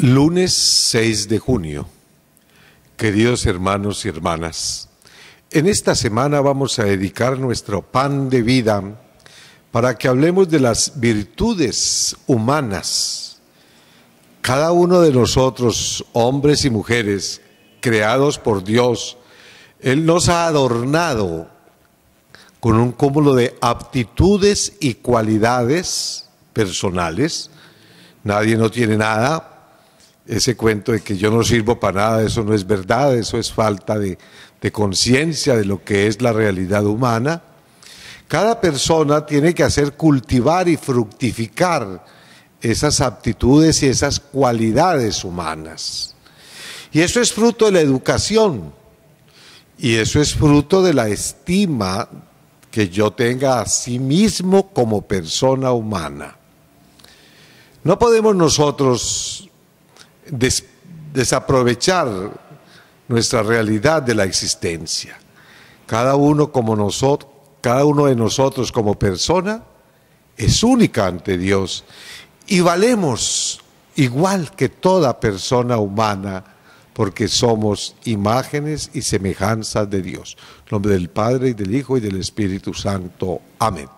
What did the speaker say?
Lunes 6 de junio. Queridos hermanos y hermanas, en esta semana vamos a dedicar nuestro pan de vida para que hablemos de las virtudes humanas. Cada uno de nosotros, hombres y mujeres, creados por Dios, Él nos ha adornado con un cúmulo de aptitudes y cualidades personales. Nadie no tiene nada, ese cuento de que yo no sirvo para nada, eso no es verdad, eso es falta de, conciencia de lo que es la realidad humana. Cada persona tiene que hacer cultivar y fructificar esas aptitudes y esas cualidades humanas. Y eso es fruto de la educación y eso es fruto de la estima que yo tenga a sí mismo como persona humana. No podemos nosotros desaprovechar nuestra realidad de la existencia. Cada uno como nosotros, cada uno de nosotros como persona es única ante Dios y valemos igual que toda persona humana porque somos imágenes y semejanzas de Dios. En nombre del Padre y del Hijo y del Espíritu Santo. Amén.